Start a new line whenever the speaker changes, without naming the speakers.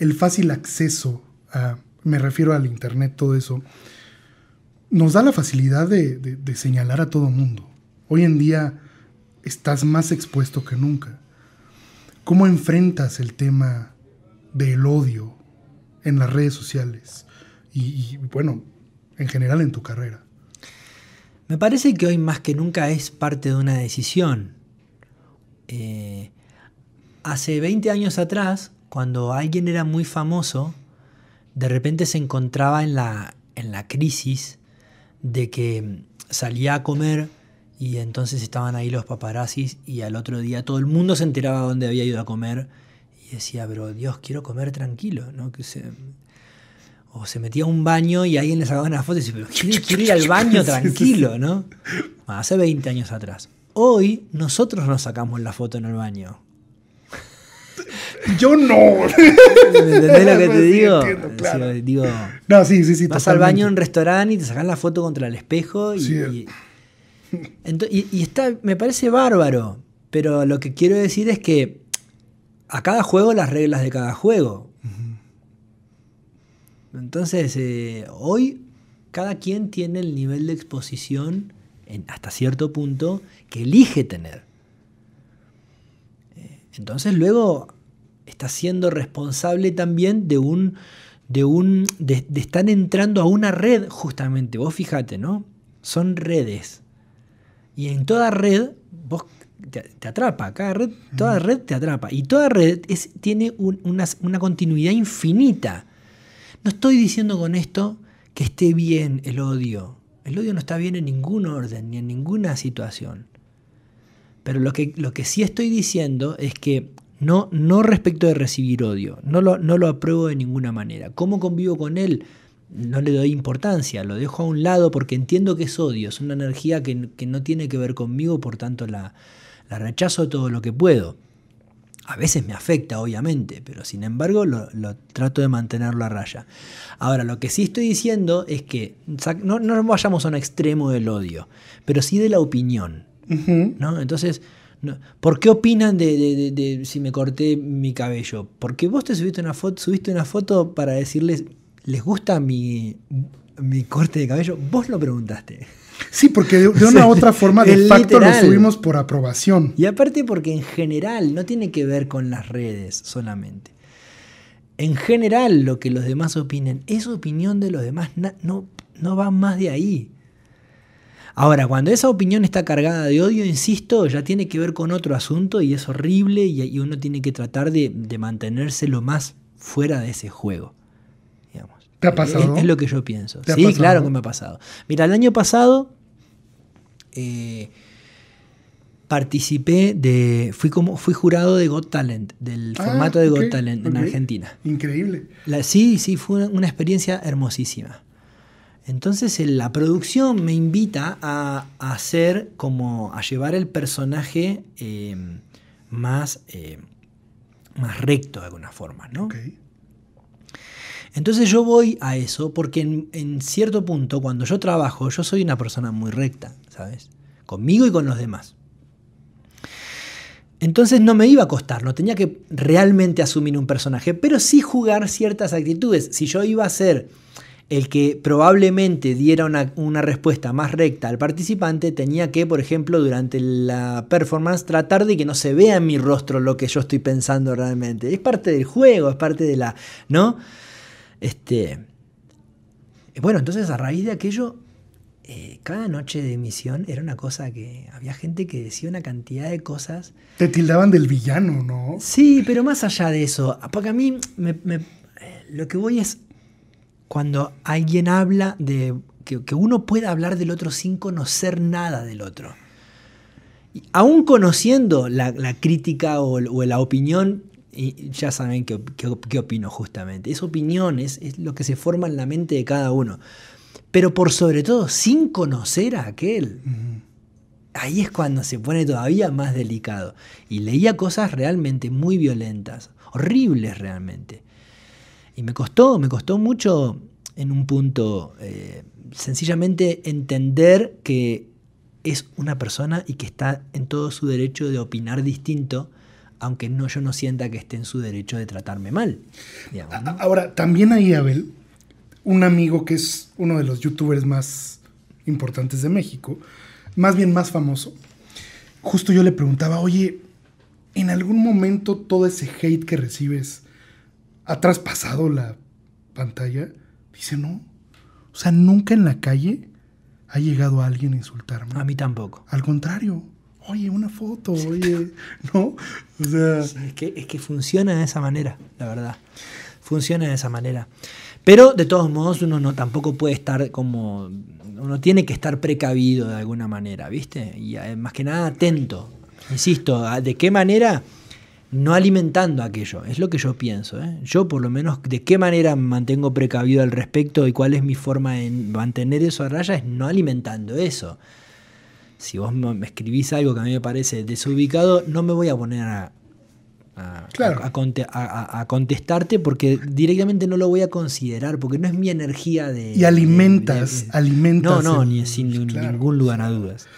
el fácil acceso a, me refiero al Internet, todo eso, nos da la facilidad de, señalar a todo mundo. Hoy en día estás más expuesto que nunca. ¿Cómo enfrentas el tema del odio en las redes sociales? y, bueno, en general en tu carrera. Me parece que hoy más que nunca es parte de una decisión. Eh, hace 20 años atrás cuando alguien era muy famoso, de repente se encontraba en la, en la crisis de que mm, salía a comer y entonces estaban ahí los paparazzis y al otro día todo el mundo se enteraba dónde había ido a comer y decía, pero Dios, quiero comer tranquilo, ¿no? O se metía a un baño y alguien le sacaba una foto y decía, pero quiero, ir al baño tranquilo, ¿no? Hace 20 años atrás. Hoy nosotros nos sacamos la foto en el baño. Yo no. ¿Entendés lo que te digo? digo? No, sí, sí, sí. Vas al baño en un restaurante y te sacan la foto contra el espejo y, y, está, me parece bárbaro. Pero lo que quiero decir es que a cada juego las reglas de cada juego. Entonces, eh, hoy cada quien tiene el nivel de exposición en, hasta cierto punto que elige tener. Eh, entonces luego está siendo responsable también de un, de un, de, entrando a una red justamente, vos fíjate, ¿no? Son redes. Y en toda red, vos te, atrapa, cada red, toda red te atrapa. Y toda red tiene una, una continuidad infinita. No estoy diciendo con esto que esté bien el odio. El odio no está bien en ningún orden ni en ninguna situación. Pero lo que, lo que sí estoy diciendo es que no, respecto de recibir odio, no lo, no lo apruebo de ninguna manera. ¿Cómo convivo con él? No le doy importancia, lo dejo a un lado porque entiendo que es odio, es una energía que, no tiene que ver conmigo, por tanto la, rechazo todo lo que puedo. A veces me afecta, obviamente, pero sin embargo lo, trato de mantenerlo a raya. Ahora, lo que sí estoy diciendo es que no, no vayamos a un extremo del odio, pero sí de la opinión. ¿no? Entonces, ¿Por qué opinan de, si me corté mi cabello? Porque vos te subiste una foto, subiste una foto para decirles, ¿les gusta mi, corte de cabello? Vos lo preguntaste. Sí, porque de, una u otra forma de facto lo subimos por aprobación. Y aparte porque en general no tiene que ver con las redes solamente. En general lo que los demás opinen es opinión de los demás, no, no va más de ahí. Ahora, cuando esa opinión está cargada de odio, insisto, ya tiene que ver con otro asunto y es horrible y, uno tiene que tratar de, mantenerse lo más fuera de ese juego. Digamos. ¿Te ha pasado? Es, lo que yo pienso. Sí, claro que me ha pasado. Mira, el año pasado eh, participé de. Fui, como, fui jurado de Got Talent, del ah, formato de Got Talent en Argentina. Increíble. La, sí, sí, fue una experiencia hermosísima. Entonces eh, la producción me invita a, hacer como a llevar el personaje eh, más, eh, más recto de alguna forma, ¿no? Entonces yo voy a eso porque en, cierto punto cuando yo trabajo yo soy una persona muy recta, ¿sabes? Conmigo y con los demás. Entonces no me iba a costar, no tenía que realmente asumir un personaje, pero sí jugar ciertas actitudes. Si yo iba a ser el que probablemente diera una, respuesta más recta al participante tenía que, por ejemplo, durante la performance tratar de que no se vea en mi rostro lo que yo estoy pensando realmente. Es parte del juego, es parte de la... ¿No? Este... Bueno, entonces a raíz de aquello, eh, cada noche de emisión era una cosa que... Había gente que decía una cantidad de cosas. Te tildaban del villano, ¿no? Sí, pero más allá de eso, porque a mí eh, lo que voy es cuando alguien habla de que, uno pueda hablar del otro sin conocer nada del otro. aún conociendo la, crítica o, la opinión, ya saben qué, opino justamente. Es opinión, es, lo que se forma en la mente de cada uno. Pero por sobre todo, sin conocer a aquel. Ahí es cuando se pone todavía más delicado. Y leía cosas realmente muy violentas, horribles realmente y me costó, me costó mucho en un punto eh, sencillamente entender que es una persona y que está en todo su derecho de opinar distinto, aunque no yo no sienta que esté en su derecho de tratarme mal. Ahora, también ahí Abel, un amigo que es uno de los youtubers más importantes de México, más bien más famoso. Justo yo le preguntaba, oye, ¿en algún momento todo ese hate que recibes ha traspasado la pantalla, dice no. O sea, nunca en la calle ha llegado alguien a insultarme. A mí tampoco. Al contrario, oye, una foto, oye, ¿no? O sea... es, que, funciona de esa manera, la verdad. Funciona de esa manera. Pero de todos modos uno no tampoco puede estar como uno tiene que estar precavido de alguna manera, ¿viste? Y eh, más que nada atento. Insisto, ¿de qué manera? no alimentando aquello. Es lo que yo pienso. ¿eh? Yo por lo menos de qué manera mantengo precavido al respecto y cuál es mi forma de mantener eso a raya es no alimentando eso. Si vos me escribís algo que a mí me parece desubicado, no me voy a poner a, contestarte porque directamente no lo voy a considerar, porque no es mi energía de... Y alimentas, alimentas. No, no, ni sin ningún lugar a dudas.